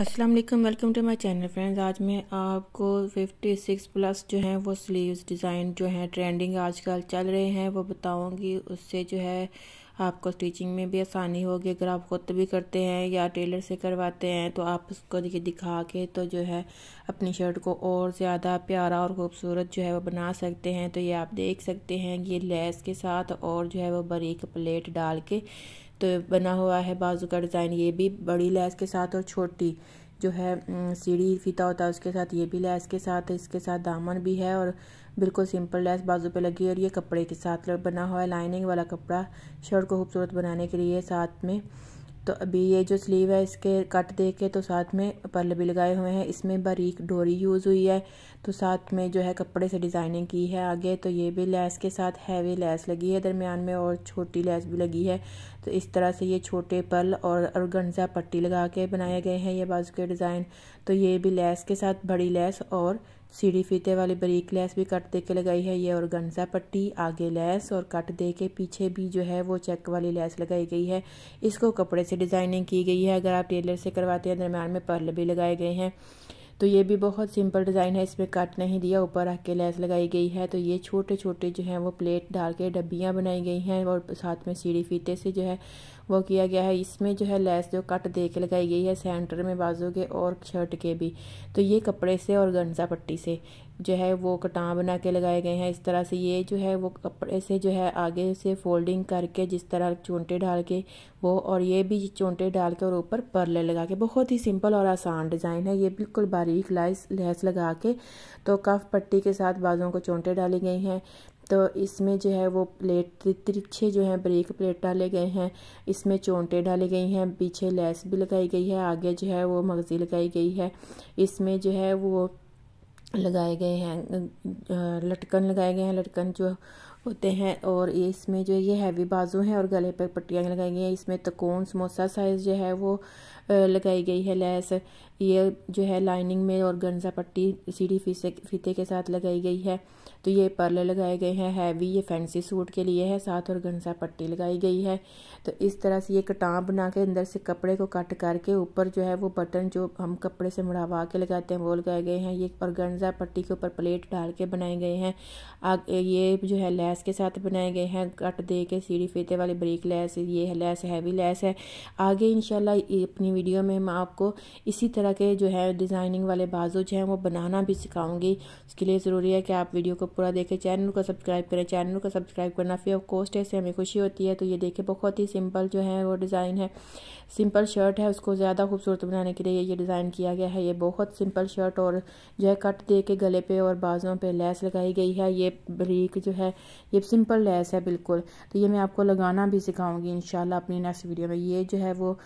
Aslam welcome to my channel friends आज मैं आपको 56 प्लस जो है वो स्लीव्स डिज़ाइन जो है ट्रेंडिंग आजकल चल रहे हैं वो बताऊंगी उससे जो है आपको स्टिचिंग में भी आसानी होगी अगर आप खुद भी करते हैं या टेलर से करवाते हैं तो आप उसको देखिए दिखा के तो जो है अपनी शर्ट को और ज़्यादा प्यारा और खूबसूरत जो है वो बना सकते हैं तो ये आप देख सकते हैं ये लेस के साथ और जो है वो बरीक प्लेट डाल के बना हुआ है बाजू का डिज़ाइन ये भी बड़ी लैस के साथ और छोटी जो है सीढ़ी फीता होता है उसके साथ ये भी लैस के साथ है इसके साथ दामन भी है और बिल्कुल सिंपल लैस बाजू पे लगी और ये कपड़े के साथ बना हुआ है लाइनिंग वाला कपड़ा शर्ट को खूबसूरत बनाने के लिए साथ में तो अभी ये जो स्लीव है इसके कट दे के तो साथ में पर्ल भी लगाए हुए हैं इसमें बारीक डोरी यूज़ हुई है तो साथ में जो है कपड़े से डिज़ाइनिंग की है आगे तो ये भी लैस के साथ हैवी लैस लगी है दरमियान में और छोटी लैस भी लगी है तो इस तरह से ये छोटे पर्ल और गंजा पट्टी लगा के बनाए गए हैं ये बाजू के डिज़ाइन तो ये भी लेस के साथ बड़ी लेस और सीढ़ी फीते वाली बरीक लेस भी कट दे के लगाई है ये और गंजा पट्टी आगे लेस और कट दे के पीछे भी जो है वो चेक वाली लेस लगाई गई है इसको कपड़े से डिज़ाइनिंग की गई है अगर आप टेलर से करवाते हैं दरम्यान में पर्ल भी लगाए गए हैं तो ये भी बहुत सिंपल डिज़ाइन है इसमें कट नहीं दिया ऊपर रख के लेस लगाई गई है तो ये छोटे छोटे जो हैं वो प्लेट डाल के डब्बियाँ बनाई गई हैं और साथ में सीढ़ी फीते से जो है वो किया गया है इसमें जो है लेस जो कट दे के लगाई गई है सेंटर में बाजू के और शर्ट के भी तो ये कपड़े से और गंजा पट्टी से जो है वो कटां बना के लगाए गए हैं इस तरह से ये जो है वो कपड़े से जो है आगे से फोल्डिंग करके जिस तरह चोंटे डाल के वो और ये भी चोंटे डाल के और ऊपर परले लगा के बहुत ही सिंपल और आसान डिज़ाइन है ये बिल्कुल बारीक लाइस लेस लगा के तो कफ पट्टी के साथ बाजों को चोंटे डाली गई हैं तो इसमें जो है वो प्लेट तिरछे जो हैं ब्रेक प्लेट डाले गए हैं इसमें चोंटे डाले गई हैं पीछे लेस भी लगाई गई है आगे जो है वो मगज़ी लगाई गई है इसमें जो है वो लगाए गए हैं लटकन लगाए गए हैं लटकन जो होते हैं और इसमें जो ये हैवी बाजू हैं और गले पर पट्टियाँ लगाई गई हैं इसमें तकोन तो समोसा साइज़ जो है वो लगाई गई है लैस ये जो है लाइनिंग में और गंजा पट्टी सीढ़ी फीसे फीते के साथ लगाई गई है तो ये पर्ल लगाए गए हैं हैवी ये फैंसी सूट के लिए है साथ और गंजा पट्टी लगाई गई है तो इस तरह से ये कटाम बना के अंदर से कपड़े को कट करके ऊपर जो है वो बटन जो हम कपड़े से मुड़ावा के लगाते हैं वो लगाए गए हैं ये और गंजा पट्टी के ऊपर प्लेट डाल के बनाए गए हैं ये जो है लैस के साथ बनाए गए हैं कट दे के सीढ़ी फीते वाली ब्रेक लैस ये है लैस हैवी लैस है आगे इनशाला अपनी अपनी वीडियो में मैं आपको इसी तरह के जो है डिज़ाइनिंग वाले बाजू जो हैं वो बनाना भी सिखाऊंगी उसके लिए ज़रूरी है कि आप वीडियो को पूरा देखें चैनल को सब्सक्राइब करें चैनल को सब्सक्राइब करना फ्री ऑफ कॉस्ट है इससे हमें खुशी होती है तो ये देखें बहुत ही सिंपल जो है वो डिज़ाइन है सिंपल शर्ट है उसको ज़्यादा खूबसूरत बनाने के लिए ये डिज़ाइन किया गया है ये बहुत सिंपल शर्ट और जो है कट दे के गले पर और बाजुओं पर लैस लगाई गई है ये ब्रीक जो है ये सिंपल लैस है बिल्कुल तो ये मैं आपको लगाना भी सिखाऊंगी इंशाल्लाह अपनी नेक्स्ट वीडियो में ये जो है वो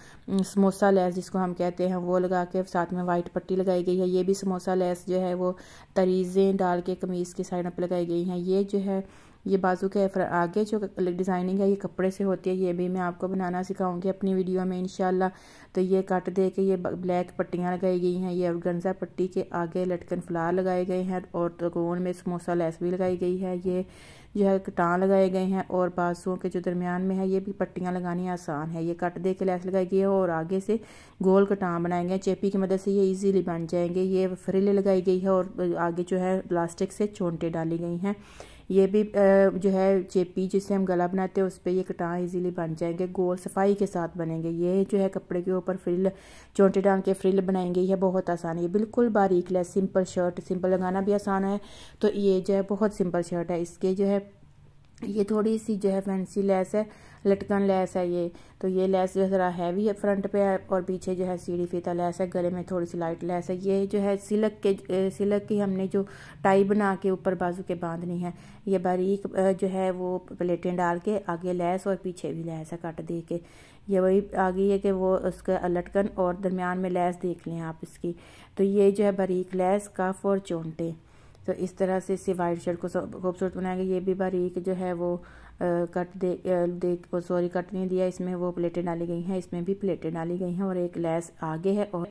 समोसा लेस जिसको हम कहते हैं वो लगा के साथ में वाइट पट्टी लगाई गई है ये भी समोसा लेस जो है वो तरीज़ें डाल के कमीज़ की साइड अप लगाई गई हैं ये जो है ये बाजू के आगे जो डिज़ाइनिंग है ये कपड़े से होती है ये भी मैं आपको बनाना सिखाऊंगी अपनी वीडियो में इन तो ये कट दे के ये ब्लैक पट्टियाँ लगाई गई हैं ये गंजा पट्टी के आगे लटकन फ्लार लगाए गए हैं और त्रकोन में समोसा लैस भी लगाई गई है ये जो है कटान लगाए गए हैं और बाजुओं के जो दरमियान में है ये भी पट्टियाँ लगानी आसान है ये कट दे के लैस लगाई गई है और आगे से गोल कटान बनाए गए चेपी की मदद से ये ईजीली बन जाएंगे ये फ्रिले लगाई गई है और आगे जो है प्लास्टिक से चोंटे डाली गई हैं ये भी जो है चेपी जिससे हम गला बनाते हैं उस पर ये कटाँ इजीली बन जाएंगे गोल सफाई के साथ बनेंगे ये जो है कपड़े के ऊपर फ्रिल चोटे डाल के फ्रिल बनाएंगे यह बहुत आसान है बिल्कुल बारीक लेस सिंपल शर्ट सिंपल लगाना भी आसान है तो ये जो है बहुत सिंपल शर्ट है इसके जो है ये थोड़ी सी जो है फैंसी लेस है लटकन लेस है ये तो ये लेस जो है ज़रा हैवी है फ्रंट पे है और पीछे जो है सीढ़ी फीता लेस है गले में थोड़ी सी लाइट लेस है ये जो है सिलक के सिलक की हमने जो टाई बना के ऊपर बाजू के बांधनी है ये बारीक जो है वो प्लेटें डाल के आगे लेस और पीछे भी लेस है कट दे के ये वही आ गई है कि वो उसका लटकन और दरमियान में लेस देख लें आप इसकी तो ये जो है बारीक लेस कफ और चोंटे तो इस तरह से इसे वाइट शर्ट को खूबसूरत बनाया गया ये भी बारीक जो है वो आ, कट दे दे सॉरी कट नहीं दिया इसमें वो प्लेटें डाली गई हैं इसमें भी प्लेटें डाली गई हैं और एक लेस आगे है और